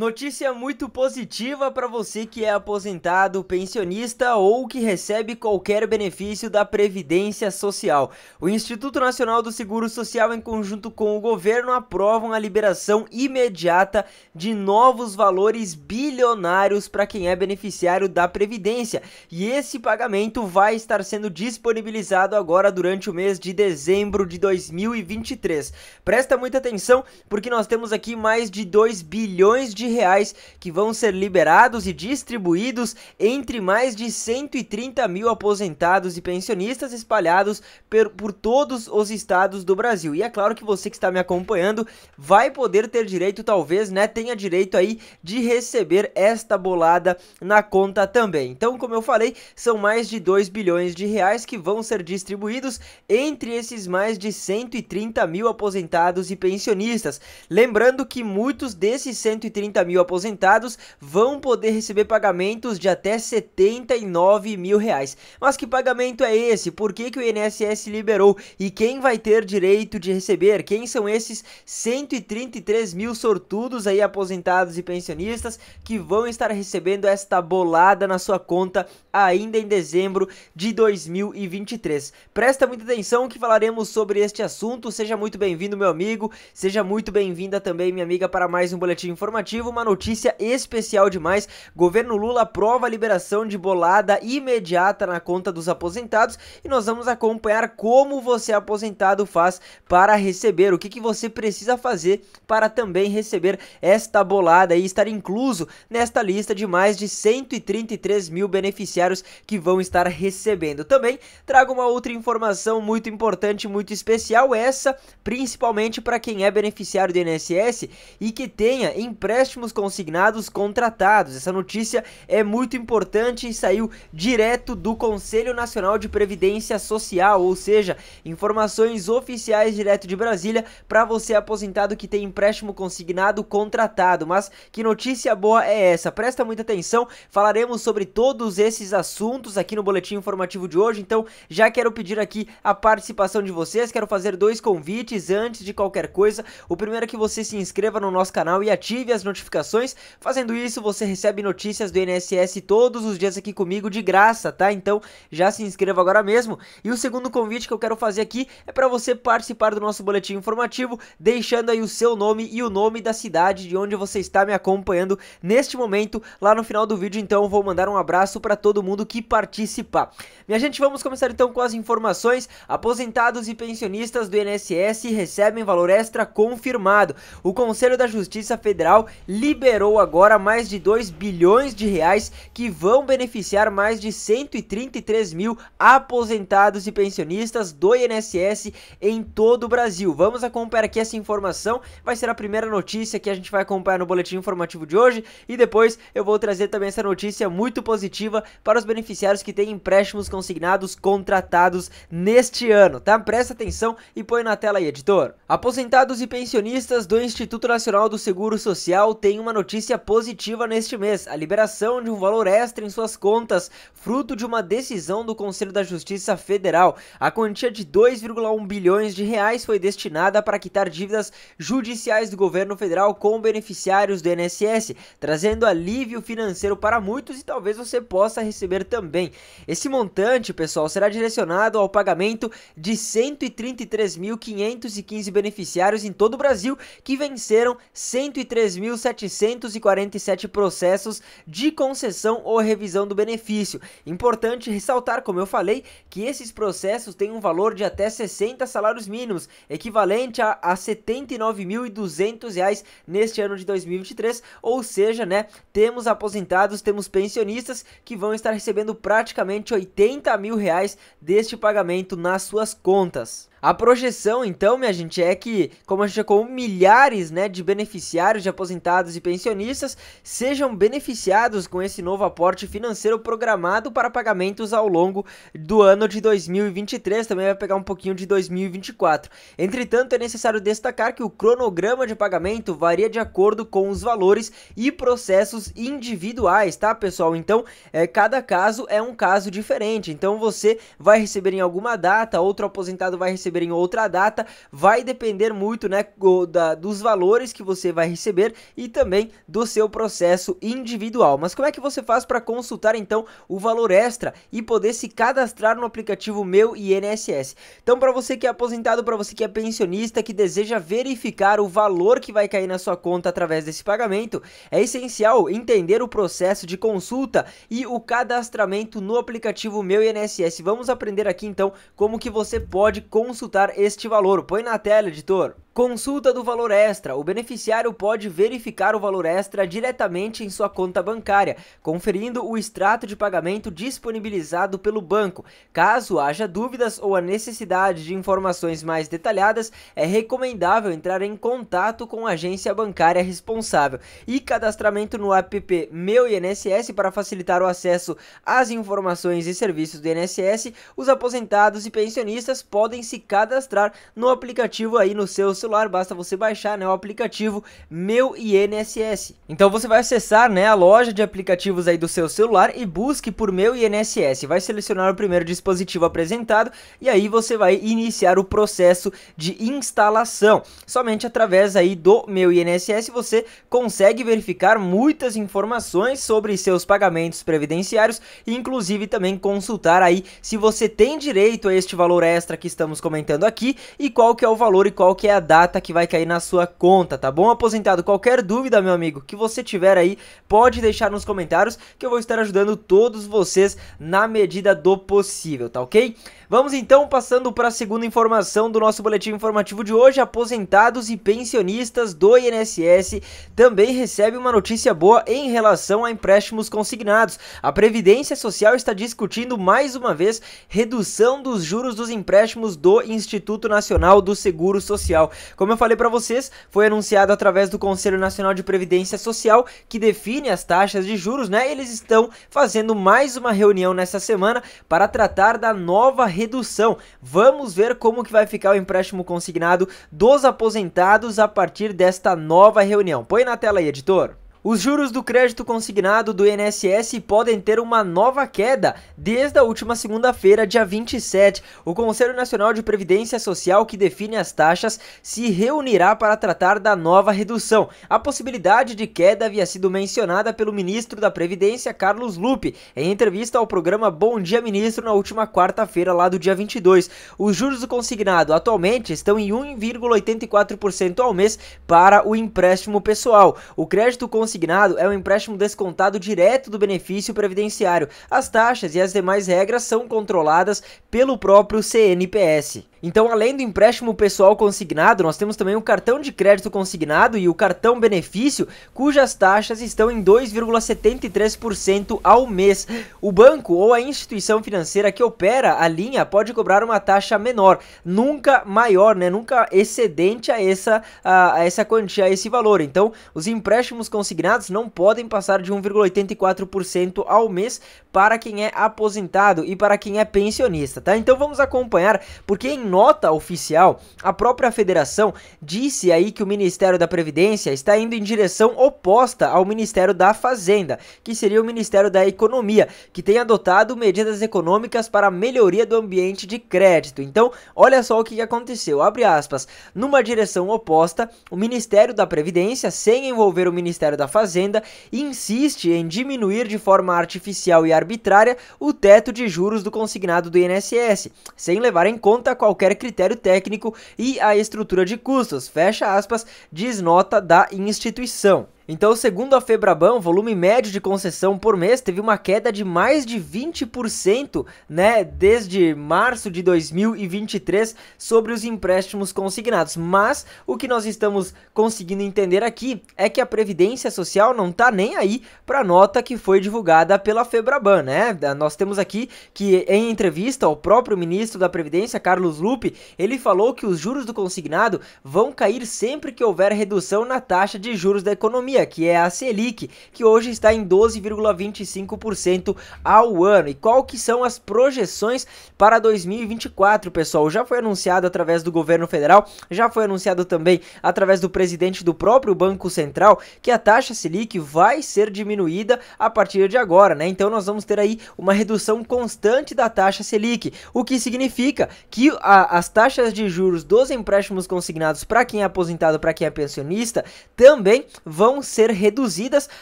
Notícia muito positiva para você que é aposentado, pensionista ou que recebe qualquer benefício da Previdência Social. O Instituto Nacional do Seguro Social, em conjunto com o governo, aprovam a liberação imediata de novos valores bilionários para quem é beneficiário da Previdência. E esse pagamento vai estar sendo disponibilizado agora durante o mês de dezembro de 2023. Presta muita atenção porque nós temos aqui mais de 2 bilhões de reais que vão ser liberados e distribuídos entre mais de 130 mil aposentados e pensionistas espalhados per, por todos os estados do Brasil. E é claro que você que está me acompanhando vai poder ter direito, talvez, né, tenha direito aí de receber esta bolada na conta também. Então, como eu falei, são mais de 2 bilhões de reais que vão ser distribuídos entre esses mais de 130 mil aposentados e pensionistas. Lembrando que muitos desses 130 30 mil aposentados vão poder receber pagamentos de até 79 mil reais. Mas que pagamento é esse? Por que, que o INSS liberou? E quem vai ter direito de receber? Quem são esses 133 mil sortudos aí aposentados e pensionistas que vão estar recebendo esta bolada na sua conta ainda em dezembro de 2023? Presta muita atenção que falaremos sobre este assunto. Seja muito bem-vindo, meu amigo. Seja muito bem-vinda também, minha amiga, para mais um boletim informativo motivo, uma notícia especial demais. Governo Lula aprova a liberação de bolada imediata na conta dos aposentados e nós vamos acompanhar como você aposentado faz para receber, o que, que você precisa fazer para também receber esta bolada e estar incluso nesta lista de mais de 133 mil beneficiários que vão estar recebendo. Também trago uma outra informação muito importante, muito especial, essa principalmente para quem é beneficiário do INSS e que tenha empréstimo empréstimos consignados contratados. Essa notícia é muito importante e saiu direto do Conselho Nacional de Previdência Social, ou seja, informações oficiais direto de Brasília para você aposentado que tem empréstimo consignado contratado. Mas que notícia boa é essa? Presta muita atenção, falaremos sobre todos esses assuntos aqui no boletim informativo de hoje. Então, já quero pedir aqui a participação de vocês, quero fazer dois convites antes de qualquer coisa. O primeiro é que você se inscreva no nosso canal e ative as notificações notificações. Fazendo isso, você recebe notícias do INSS todos os dias aqui comigo de graça, tá? Então já se inscreva agora mesmo. E o segundo convite que eu quero fazer aqui é para você participar do nosso boletim informativo, deixando aí o seu nome e o nome da cidade de onde você está me acompanhando neste momento. Lá no final do vídeo, então, eu vou mandar um abraço para todo mundo que participar. Minha gente, vamos começar então com as informações. Aposentados e pensionistas do INSS recebem valor extra confirmado. O Conselho da Justiça Federal liberou agora mais de 2 bilhões de reais que vão beneficiar mais de 133 mil aposentados e pensionistas do INSS em todo o Brasil. Vamos acompanhar aqui essa informação, vai ser a primeira notícia que a gente vai acompanhar no boletim informativo de hoje e depois eu vou trazer também essa notícia muito positiva para os beneficiários que têm empréstimos consignados contratados neste ano, tá? Presta atenção e põe na tela aí, editor. Aposentados e pensionistas do Instituto Nacional do Seguro Social tem uma notícia positiva neste mês: a liberação de um valor extra em suas contas, fruto de uma decisão do Conselho da Justiça Federal. A quantia de 2,1 bilhões de reais foi destinada para quitar dívidas judiciais do governo federal com beneficiários do INSS, trazendo alívio financeiro para muitos e talvez você possa receber também. Esse montante, pessoal, será direcionado ao pagamento de 133.515 beneficiários em todo o Brasil que venceram 103 1.747 processos de concessão ou revisão do benefício. Importante ressaltar, como eu falei, que esses processos têm um valor de até 60 salários mínimos, equivalente a, a R$ 79.200 neste ano de 2023, ou seja, né, temos aposentados, temos pensionistas que vão estar recebendo praticamente 80 mil reais deste pagamento nas suas contas. A projeção, então, minha gente, é que, como a gente com milhares né, de beneficiários de aposentados e pensionistas sejam beneficiados com esse novo aporte financeiro programado para pagamentos ao longo do ano de 2023, também vai pegar um pouquinho de 2024. Entretanto, é necessário destacar que o cronograma de pagamento varia de acordo com os valores e processos individuais, tá, pessoal? Então, é, cada caso é um caso diferente. Então, você vai receber em alguma data, outro aposentado vai receber receber em outra data, vai depender muito né, da, dos valores que você vai receber e também do seu processo individual. Mas como é que você faz para consultar então o valor extra e poder se cadastrar no aplicativo Meu INSS? Então, para você que é aposentado, para você que é pensionista, que deseja verificar o valor que vai cair na sua conta através desse pagamento, é essencial entender o processo de consulta e o cadastramento no aplicativo Meu INSS. Vamos aprender aqui então como que você pode consultar consultar este valor. Põe na tela, editor. Consulta do valor extra. O beneficiário pode verificar o valor extra diretamente em sua conta bancária, conferindo o extrato de pagamento disponibilizado pelo banco. Caso haja dúvidas ou a necessidade de informações mais detalhadas, é recomendável entrar em contato com a agência bancária responsável. E cadastramento no app Meu INSS para facilitar o acesso às informações e serviços do INSS, os aposentados e pensionistas podem se cadastrar no aplicativo aí no seu celular, basta você baixar né, o aplicativo Meu INSS. Então você vai acessar né, a loja de aplicativos aí do seu celular e busque por Meu INSS, vai selecionar o primeiro dispositivo apresentado e aí você vai iniciar o processo de instalação. Somente através aí do Meu INSS você consegue verificar muitas informações sobre seus pagamentos previdenciários, inclusive também consultar aí se você tem direito a este valor extra que estamos comentando comentando aqui e qual que é o valor e qual que é a data que vai cair na sua conta, tá bom? Aposentado, qualquer dúvida, meu amigo, que você tiver aí, pode deixar nos comentários que eu vou estar ajudando todos vocês na medida do possível, tá ok? Vamos então passando para a segunda informação do nosso boletim informativo de hoje, aposentados e pensionistas do INSS também recebe uma notícia boa em relação a empréstimos consignados. A Previdência Social está discutindo mais uma vez redução dos juros dos empréstimos do Instituto Nacional do Seguro Social. Como eu falei para vocês, foi anunciado através do Conselho Nacional de Previdência Social, que define as taxas de juros, né? Eles estão fazendo mais uma reunião nesta semana para tratar da nova redução. Vamos ver como que vai ficar o empréstimo consignado dos aposentados a partir desta nova reunião. Põe na tela aí, editor. Os juros do crédito consignado do INSS podem ter uma nova queda desde a última segunda-feira, dia 27. O Conselho Nacional de Previdência Social, que define as taxas, se reunirá para tratar da nova redução. A possibilidade de queda havia sido mencionada pelo ministro da Previdência, Carlos Lupe, em entrevista ao programa Bom Dia Ministro na última quarta-feira, lá do dia 22. Os juros do consignado atualmente estão em 1,84% ao mês para o empréstimo pessoal. O crédito consignado consignado é um empréstimo descontado direto do benefício previdenciário. As taxas e as demais regras são controladas pelo próprio CNPS. Então, além do empréstimo pessoal consignado, nós temos também o cartão de crédito consignado e o cartão benefício, cujas taxas estão em 2,73% ao mês. O banco ou a instituição financeira que opera a linha pode cobrar uma taxa menor, nunca maior, né? Nunca excedente a essa, a, a essa quantia, a esse valor. Então, os empréstimos consignados não podem passar de 1,84% ao mês para quem é aposentado e para quem é pensionista, tá? Então, vamos acompanhar, porque em nota oficial, a própria federação disse aí que o Ministério da Previdência está indo em direção oposta ao Ministério da Fazenda, que seria o Ministério da Economia, que tem adotado medidas econômicas para a melhoria do ambiente de crédito. Então, olha só o que aconteceu. Abre aspas. Numa direção oposta, o Ministério da Previdência, sem envolver o Ministério da Fazenda, insiste em diminuir de forma artificial e arbitrária o teto de juros do consignado do INSS, sem levar em conta qualquer qualquer critério técnico e a estrutura de custos, fecha aspas, diz nota da instituição. Então, segundo a Febraban, o volume médio de concessão por mês teve uma queda de mais de 20%, né, desde março de 2023 sobre os empréstimos consignados. Mas o que nós estamos conseguindo entender aqui é que a Previdência Social não está nem aí para a nota que foi divulgada pela Febraban, né? Nós temos aqui que em entrevista ao próprio ministro da Previdência, Carlos Lupe, ele falou que os juros do consignado vão cair sempre que houver redução na taxa de juros da economia economia, que é a Selic, que hoje está em 12,25% ao ano. E qual que são as projeções para 2024, pessoal? Já foi anunciado através do governo federal, já foi anunciado também através do presidente do próprio Banco Central que a taxa Selic vai ser diminuída a partir de agora, né? Então nós vamos ter aí uma redução constante da taxa Selic, o que significa que a, as taxas de juros dos empréstimos consignados para quem é aposentado, para quem é pensionista, também vão ser reduzidas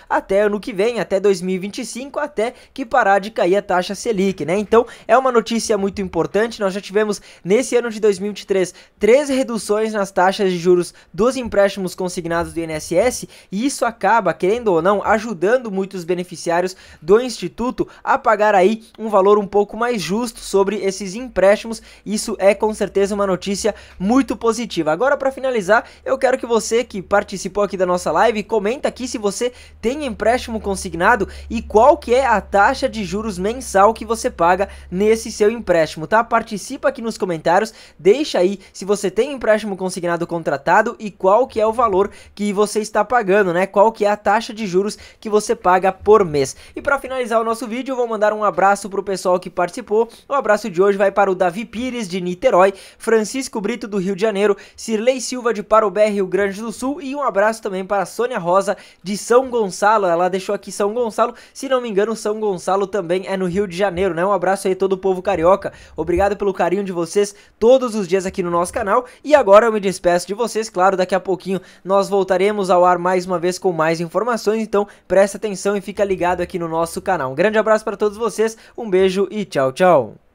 até ano que vem, até 2025, até que parar de cair a taxa Selic, né? Então é uma notícia muito importante. Nós já tivemos nesse ano de 2023 três reduções nas taxas de juros dos empréstimos consignados do INSS e isso acaba, querendo ou não, ajudando muitos beneficiários do instituto a pagar aí um valor um pouco mais justo sobre esses empréstimos. Isso é com certeza uma notícia muito positiva. Agora para finalizar, eu quero que você que participou aqui da nossa live comente Comenta aqui se você tem empréstimo consignado e qual que é a taxa de juros mensal que você paga nesse seu empréstimo, tá? Participa aqui nos comentários, deixa aí se você tem empréstimo consignado contratado e qual que é o valor que você está pagando, né? Qual que é a taxa de juros que você paga por mês. E para finalizar o nosso vídeo, eu vou mandar um abraço pro pessoal que participou. O abraço de hoje vai para o Davi Pires de Niterói, Francisco Brito do Rio de Janeiro, Cirlei Silva de Parobé, Rio Grande do Sul e um abraço também para Sônia Rosa de São Gonçalo. Ela deixou aqui São Gonçalo. Se não me engano, São Gonçalo também é no Rio de Janeiro, né? Um abraço aí todo o povo carioca. Obrigado pelo carinho de vocês todos os dias aqui no nosso canal. E agora eu me despeço de vocês. Claro, daqui a pouquinho nós voltaremos ao ar mais uma vez com mais informações. Então presta atenção e fica ligado aqui no nosso canal. Um grande abraço para todos vocês. Um beijo e tchau, tchau.